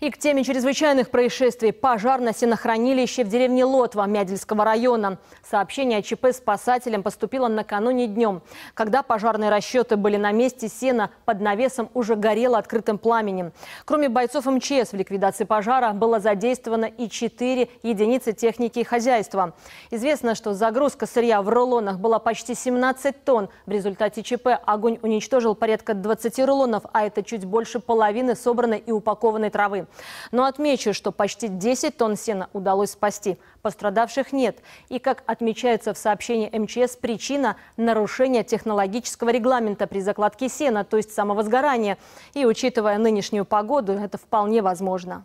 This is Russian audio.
И к теме чрезвычайных происшествий. Пожар на сенохранилище в деревне Лотва Мядельского района. Сообщение о ЧП спасателям поступило накануне днем. Когда пожарные расчеты были на месте, сена под навесом уже горело открытым пламенем. Кроме бойцов МЧС в ликвидации пожара было задействовано и 4 единицы техники и хозяйства. Известно, что загрузка сырья в рулонах была почти 17 тонн. В результате ЧП огонь уничтожил порядка 20 рулонов, а это чуть больше половины собранной и упакованной травы. Но отмечу, что почти 10 тонн сена удалось спасти. Пострадавших нет. И, как отмечается в сообщении МЧС, причина – нарушение технологического регламента при закладке сена, то есть самовозгорания. И, учитывая нынешнюю погоду, это вполне возможно.